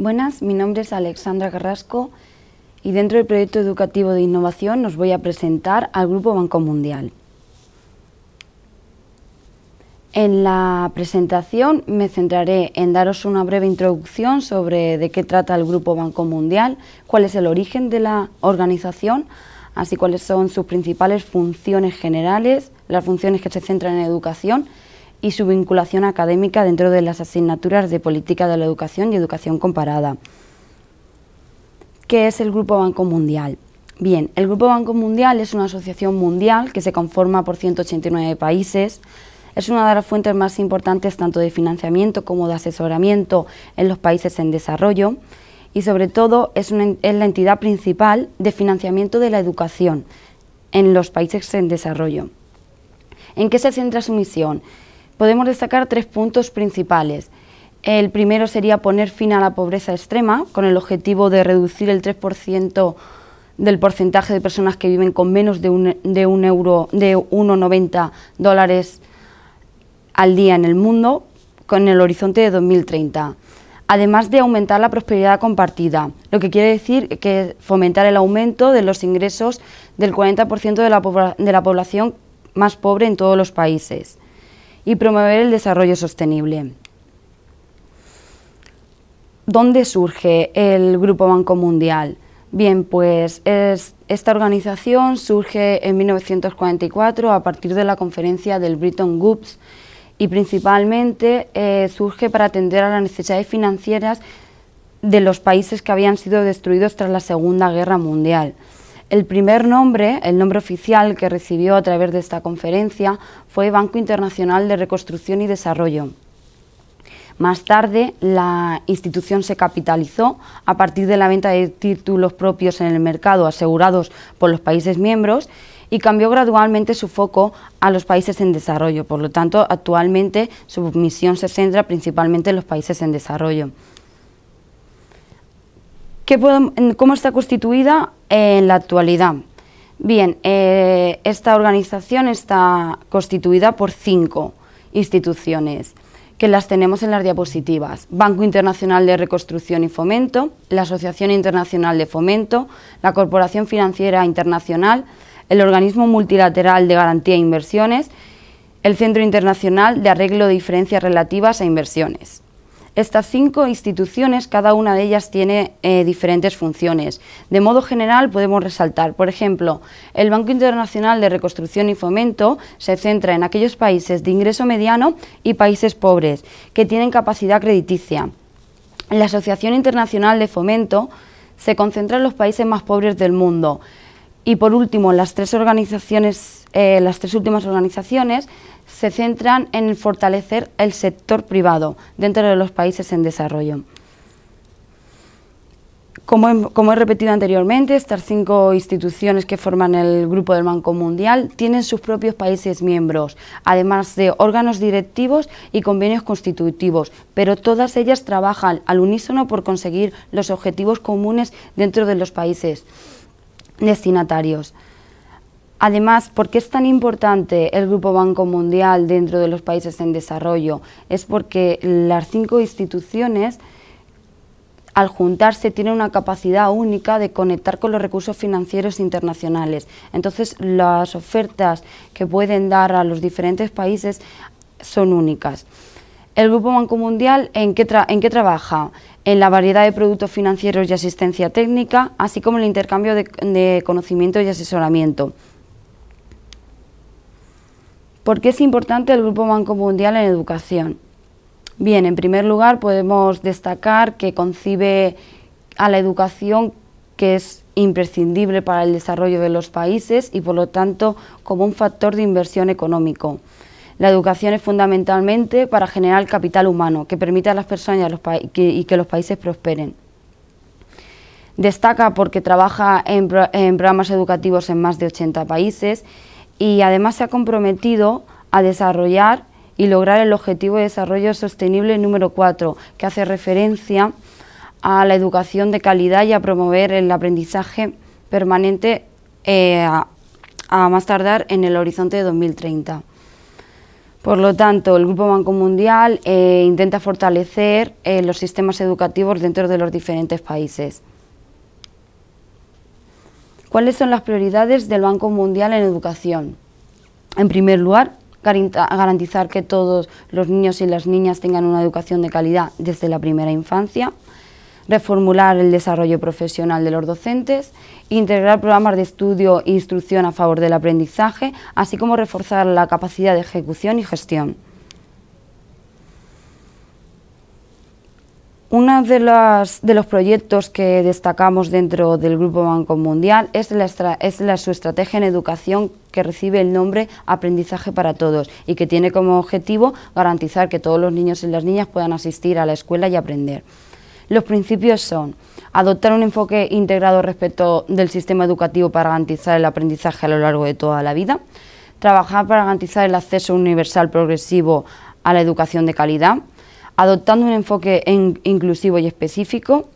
Buenas, mi nombre es Alexandra Carrasco y dentro del proyecto educativo de innovación nos voy a presentar al Grupo Banco Mundial. En la presentación me centraré en daros una breve introducción sobre de qué trata el Grupo Banco Mundial, cuál es el origen de la organización, así cuáles son sus principales funciones generales, las funciones que se centran en educación y su vinculación académica dentro de las asignaturas de Política de la Educación y Educación Comparada. ¿Qué es el Grupo Banco Mundial? Bien, el Grupo Banco Mundial es una asociación mundial que se conforma por 189 países. Es una de las fuentes más importantes tanto de financiamiento como de asesoramiento en los países en desarrollo y sobre todo es, es la entidad principal de financiamiento de la educación en los países en desarrollo. ¿En qué se centra su misión? podemos destacar tres puntos principales. El primero sería poner fin a la pobreza extrema, con el objetivo de reducir el 3% del porcentaje de personas que viven con menos de, un, euro, de 1,90 dólares al día en el mundo, con el horizonte de 2030. Además de aumentar la prosperidad compartida, lo que quiere decir que fomentar el aumento de los ingresos del 40% de la población más pobre en todos los países y promover el desarrollo sostenible. ¿Dónde surge el Grupo Banco Mundial? Bien, pues esta organización surge en 1944 a partir de la conferencia del Bretton Woods y principalmente eh, surge para atender a las necesidades financieras de los países que habían sido destruidos tras la Segunda Guerra Mundial. El primer nombre, el nombre oficial que recibió a través de esta conferencia, fue Banco Internacional de Reconstrucción y Desarrollo. Más tarde, la institución se capitalizó a partir de la venta de títulos propios en el mercado asegurados por los países miembros y cambió gradualmente su foco a los países en desarrollo. Por lo tanto, actualmente su misión se centra principalmente en los países en desarrollo. ¿Cómo está constituida? en la actualidad? Bien, eh, esta organización está constituida por cinco instituciones, que las tenemos en las diapositivas. Banco Internacional de Reconstrucción y Fomento, la Asociación Internacional de Fomento, la Corporación Financiera Internacional, el Organismo Multilateral de Garantía de Inversiones, el Centro Internacional de Arreglo de Diferencias Relativas a e Inversiones. Estas cinco instituciones, cada una de ellas tiene eh, diferentes funciones. De modo general podemos resaltar, por ejemplo, el Banco Internacional de Reconstrucción y Fomento se centra en aquellos países de ingreso mediano y países pobres que tienen capacidad crediticia. La Asociación Internacional de Fomento se concentra en los países más pobres del mundo. Y por último, las tres, organizaciones, eh, últimas organizaciones se centran en fortalecer el sector privado dentro de los países en desarrollo. como he, repetido anteriormente, estas cinco instituciones que forman el Grupo del Banco Mundial tienen sus propios países miembros, además de órganos directivos y convenios constitutivos, pero todas ellas trabajan al unísono por conseguir los objetivos comunes dentro de los países destinatarios. Además, ¿por qué es tan importante el Grupo Banco Mundial dentro de los países en desarrollo? Es porque las cinco instituciones, al juntarse, tienen una capacidad única de conectar con los recursos financieros internacionales. Entonces, las ofertas que pueden dar a los diferentes países son únicas. El Grupo Banco ¿en ¿en qué trabaja? En la variedad de productos financieros y asistencia técnica, así como el intercambio de, conocimiento y asesoramiento. ¿Por qué es importante el Grupo Banco Mundial en educación? Bien, en primer lugar podemos destacar que concibe a la educación que es imprescindible para el desarrollo de los países y por lo tanto como un factor de inversión económico. La educación es fundamentalmente para generar capital humano que permita a las personas y, que, los países prosperen. Destaca porque trabaja en, programas educativos en más de 80 países y además se ha comprometido a desarrollar y lograr el objetivo de desarrollo sostenible número 4, que hace referencia a la educación de calidad y a promover el aprendizaje permanente eh, a más tardar en el horizonte de 2030. Por lo tanto, el Grupo Banco Mundial eh, intenta fortalecer eh, los sistemas educativos dentro de los diferentes países. ¿Cuáles son las prioridades del Banco Mundial en educación? En primer lugar, garantizar que todos los niños y las niñas tengan una educación de calidad desde la primera infancia reformular el desarrollo profesional de los docentes, integrar programas de estudio e instrucción a favor del aprendizaje, así como reforzar la capacidad de ejecución y gestión. Uno de, los proyectos que destacamos dentro del Grupo Banco Mundial es, la, su estrategia en educación que recibe el nombre Aprendizaje para Todos y que tiene como objetivo garantizar que todos los niños y las niñas puedan asistir a la escuela y aprender. Los principios son adoptar un enfoque integrado respecto del sistema educativo para garantizar el aprendizaje a lo largo de toda la vida, trabajar para garantizar el acceso universal progresivo a la educación de calidad, adoptando un enfoque inclusivo y específico,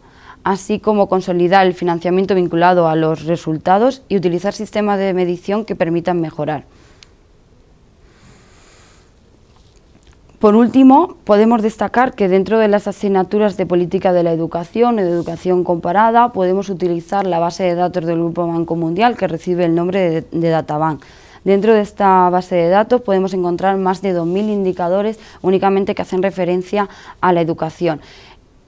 así como consolidar el financiamiento vinculado a los resultados y utilizar sistemas de medición que permitan mejorar. Por último, podemos destacar que dentro de las asignaturas de política de la educación o de educación comparada podemos utilizar la base de datos del Grupo Banco Mundial que recibe el nombre de, Databank. Dentro de esta base de datos podemos encontrar más de 2.000 indicadores únicamente que hacen referencia a la educación.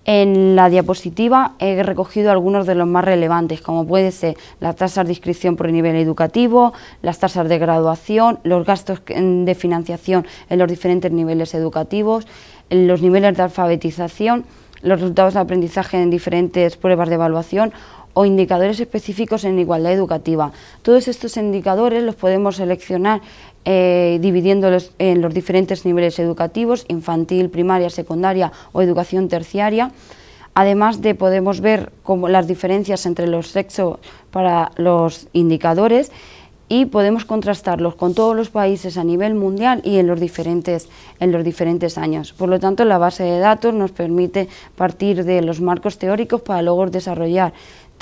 En la diapositiva he recogido algunos de los más relevantes, como puede ser las tasas de inscripción por nivel educativo, las tasas de graduación, los gastos de financiación en los diferentes niveles educativos, los niveles de alfabetización, los resultados de aprendizaje en diferentes pruebas de evaluación o indicadores específicos en igualdad educativa. Todos estos indicadores los podemos seleccionar eh, dividiéndolos en los diferentes niveles educativos, infantil, primaria, secundaria o educación terciaria. Además de podemos ver como las diferencias entre los sexos para los indicadores y podemos contrastarlos con todos los países a nivel mundial y en los diferentes, en los diferentes años. Por lo tanto, la base de datos nos permite partir de los marcos teóricos para luego desarrollar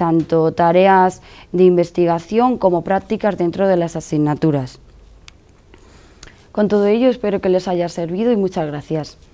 tanto tareas de investigación como prácticas dentro de las asignaturas. Con todo ello espero que les haya servido y muchas gracias.